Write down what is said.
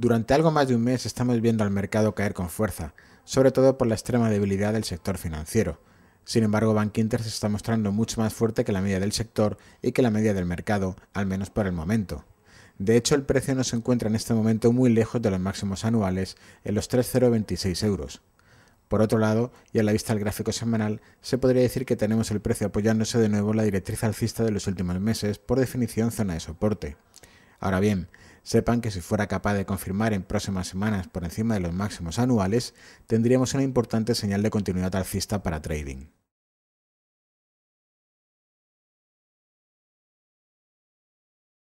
Durante algo más de un mes estamos viendo al mercado caer con fuerza, sobre todo por la extrema debilidad del sector financiero. Sin embargo, Bank Inter se está mostrando mucho más fuerte que la media del sector y que la media del mercado, al menos por el momento. De hecho, el precio no se encuentra en este momento muy lejos de los máximos anuales, en los 3,026 euros. Por otro lado, y a la vista del gráfico semanal, se podría decir que tenemos el precio apoyándose de nuevo en la directriz alcista de los últimos meses, por definición zona de soporte. Ahora bien, Sepan que si fuera capaz de confirmar en próximas semanas por encima de los máximos anuales, tendríamos una importante señal de continuidad alcista para trading.